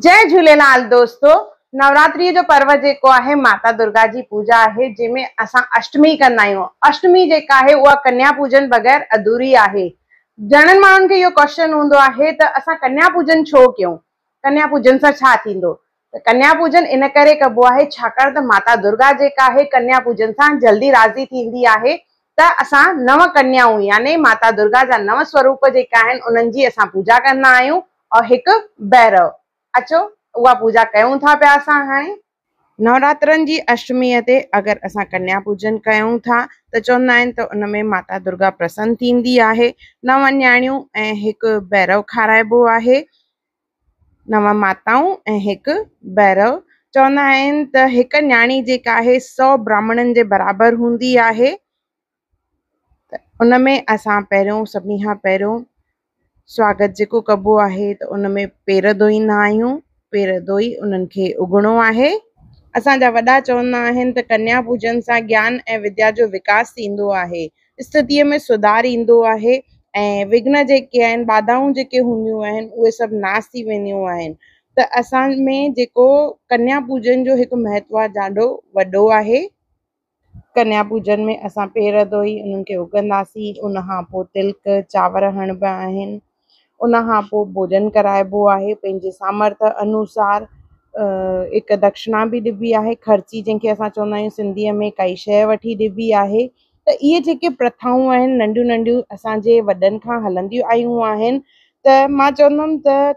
जय झूलेलाल दोस्तों नवरात्रि जो पर्व जो है माता दुर्गा जी पूजा है जैमें अस अष्टमी कंदा अष्टमी जेका है वह कन्या पूजन बग़ैर अधूरी है जन मान के यो क्वेश्चन होंद है तो अस कन्या पूजन छो क्यों कन्या पूजन से कन्या पूजन इन करबो कबो आहे तो माता दुर्गा जेका है कन्या पूजन से जल्दी राज़ी थी है त नव कन्याओं यानि माता दुर्गा जहाँ नव स्वरूप जो आहिनि पूजा क्या और एक भैरव अचो वह पूजा क्यों था पिया हाँ नवरात्र नवरात्रनि जी अष्टमीअ ते अगरि कन्या पूजन क्यों था तो चवंदा तो उनमें माता दुर्गा प्रसन्न थी है नव न्याण एक भैरव खाराबो है नव माताओं एक भैरव चवंदा तो एक न्याणी जी सौ ब्राह्मणन के बराबर होंगी है उनमें में पे सभी सभिनी स्वागत जो कबो है तो उन में पेर धोईंदा पेर धोई उन उगणो है आहे वा चवंदा तो कन्या पूजन से ज्ञान ए विद्या जो विकास है स्थिति में सुधार इन है विघ्न जेके आहिनि बाधाऊं जेके उ आहिनि उहे थी में जो कन्या पूजन जो एक महत्व ढो वो है कन्या पूजन में अस पेर धोई उन उगंदी उन तिलक चावर हणिबा उन भोजन कराबो है सामर्थ्य अनुसार एक दक्षिणा भी दिबी है ख़र्ची जैसे अस चवंदा सिंधी में कई शी दिबी है आहे त इहे जेके प्रथाऊं आहिनि नंढियूं नंढियूं असांजे वॾनि खां हलंदियूं आयूं आहिनि ते मां बार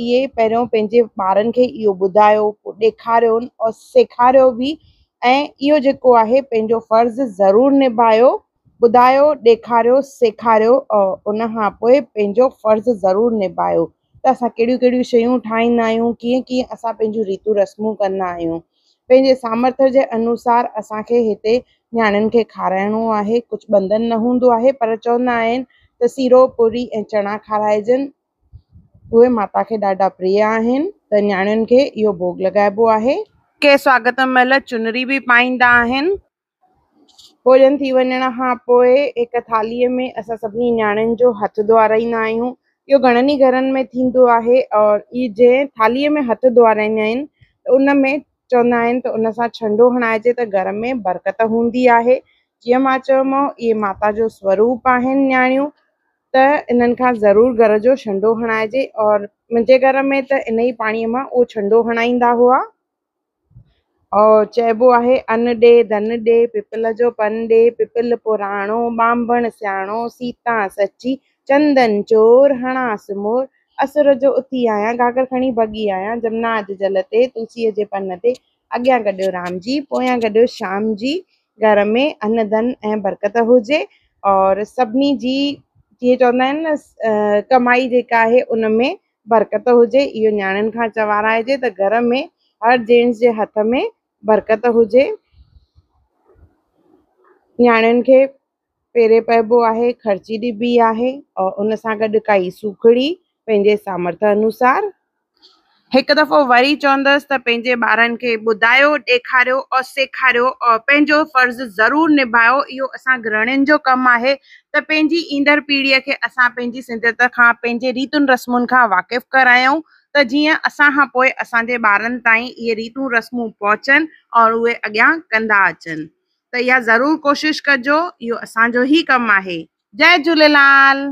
यो तव्हां देखार और सिखार भी ऐं जो है फर्ज जरूर निभा ॿुधायो ॾेखारियो सेखारियो और उन खां पोइ पंहिंजो फ़र्ज़ु ज़रूरु निभायो त असां कहिड़ियूं कहिड़ियूं शयूं ठाहींदा आहियूं कीअं कीअं असां पंहिंजूं रीतू रस्मूं कंदा आहियूं पंहिंजे सामर्थ्य जे अनुसार असांखे हिते नियाणियुनि के खाराइणो आहे कुछ बंधन न हूंदो आहे पर चवंदा आहिनि त सीरो पूरी ए चणा खाराइजनि उहे माता के ॾाढा प्रिय आहिनि त नियाणियुनि खे इहो भोग लगाबो आहे के स्वागत महिल चुनरी भी पाइंदा आहिनि પોજન થી વણણા પોએ એક થાળી મે આસા સબની ન્યાણં જો હાથ દોઆ રહી નાય હું યો ગણની ઘરન મે થીંદો આહે ઓર ઈ જે થાળી મે હાથ દોઆ રહી નયન ઉનમે ચોનાય તો ઉનસા છંડો હણાઈજે તો ઘર મે બરકત હોંધી આહે જીમાચમ એ માતા જો સ્વરૂપ આહે ન્યાણ્યુ ત ઇનન કા જરૂર ઘર જો છંડો હણાઈજે ઓર મજે ઘર મે ત ઇનહી પાણી માં ઓ છંડો હણાઈંદા હોવા और चबो है अन डे धन डे पिपल जो पन डे पिपल पुराणो ॿांभण सियाणो सीता सची चंदन चोर हणास मोर असुर जो उथी आया घाघर खणी भगी आया जमुना जल ते तुलसी के पन ते अॻियां गडो राम जी पोया गडो श्याम जी घर में अन धन ए बरकत होजे और सभिनी जी जीअं चवंदा न कमाई जेका है उन में बरकत हुजे यो नियाणियुनि का चवाराइजे त घर में हर जेंट्स जे हथ में बरकत हुए नियाणियुनि के पेरे पैबो है ख़र्ची डिबी है और उन कई सूखड़ी पैं सामर्थ अनुसार एक दफ़ो वरी चवंदसि त बार बुधा खे और सेखारियो और फर्ज जरूर निभा निभायो इहो असां जो कम है तो पंहिंजी ईंदड़ पीढ़ीअ खे सिंधियत का रीतुन रस्मुन का वाकिफ़ वाक़िफ़ु तो जीअं असां खां पोइ असांजे ॿारनि ताईं इहे और उ अॻियां कंदा अचनि त इहा ज़रूरु कोशिशि कजो यो असांजो ई कमु आहे जय झूलेलाल